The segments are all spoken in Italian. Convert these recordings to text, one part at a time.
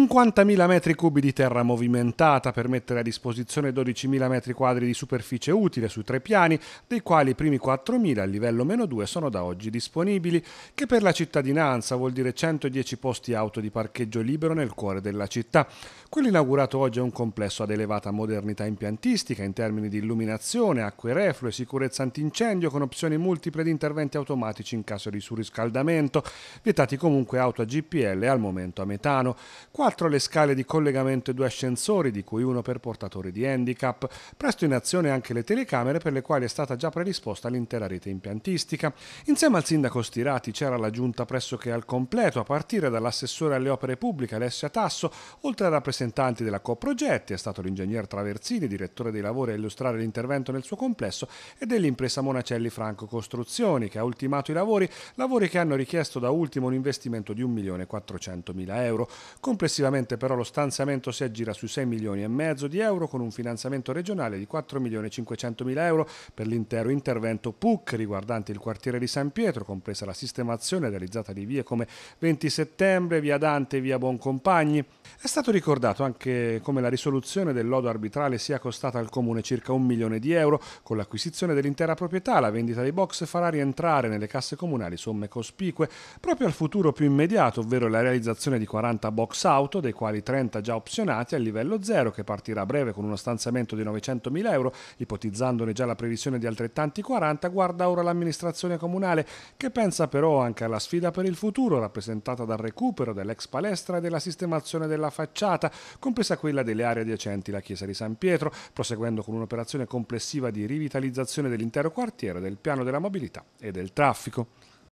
50.000 metri cubi di terra movimentata per mettere a disposizione 12.000 metri quadri di superficie utile su tre piani, dei quali i primi 4.000 a livello meno 2 sono da oggi disponibili, che per la cittadinanza vuol dire 110 posti auto di parcheggio libero nel cuore della città. Quello inaugurato oggi è un complesso ad elevata modernità impiantistica in termini di illuminazione, acque reflue, sicurezza antincendio con opzioni multiple di interventi automatici in caso di surriscaldamento, vietati comunque auto a GPL e al momento a metano. Quattro le scale di collegamento e due ascensori, di cui uno per portatori di handicap. Presto in azione anche le telecamere per le quali è stata già predisposta l'intera rete impiantistica. Insieme al sindaco Stirati c'era la giunta pressoché al completo, a partire dall'assessore alle opere pubbliche Alessia Tasso, oltre ai rappresentanti della Coprogetti, è stato l'ingegner Traversini, direttore dei lavori a illustrare l'intervento nel suo complesso, e dell'impresa Monacelli Franco Costruzioni, che ha ultimato i lavori, lavori che hanno richiesto da ultimo un investimento di 1.400.000 euro. Compl Complessivamente però lo stanziamento si aggira sui 6 milioni e mezzo di euro con un finanziamento regionale di 4 milioni e 500 mila euro per l'intero intervento PUC riguardante il quartiere di San Pietro, compresa la sistemazione realizzata di vie come 20 settembre, via Dante e via Boncompagni. È stato ricordato anche come la risoluzione del lodo arbitrale sia costata al comune circa un milione di euro con l'acquisizione dell'intera proprietà, la vendita dei box farà rientrare nelle casse comunali somme cospicue proprio al futuro più immediato, ovvero la realizzazione di 40 box auto, dei quali 30 già opzionati al livello 0, che partirà a breve con uno stanziamento di 900.000 euro, ipotizzandone già la previsione di altrettanti 40, guarda ora l'amministrazione comunale, che pensa però anche alla sfida per il futuro, rappresentata dal recupero dell'ex palestra e della sistemazione della facciata, compresa quella delle aree adiacenti la chiesa di San Pietro, proseguendo con un'operazione complessiva di rivitalizzazione dell'intero quartiere, del piano della mobilità e del traffico.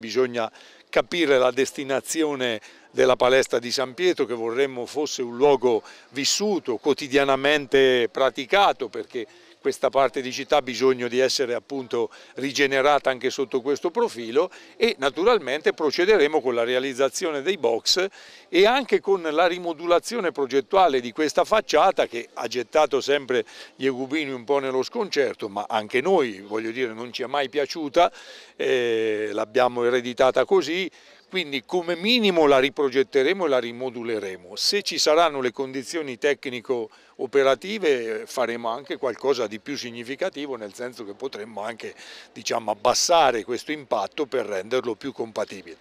Bisogna capire la destinazione della palestra di San Pietro che vorremmo fosse un luogo vissuto, quotidianamente praticato perché questa parte di città ha bisogno di essere appunto rigenerata anche sotto questo profilo e naturalmente procederemo con la realizzazione dei box e anche con la rimodulazione progettuale di questa facciata che ha gettato sempre gli Egubini un po' nello sconcerto ma anche noi voglio dire non ci è mai piaciuta, eh, l'abbiamo ereditata così quindi come minimo la riprogetteremo e la rimoduleremo. Se ci saranno le condizioni tecnico-operative faremo anche qualcosa di più significativo, nel senso che potremmo anche diciamo, abbassare questo impatto per renderlo più compatibile.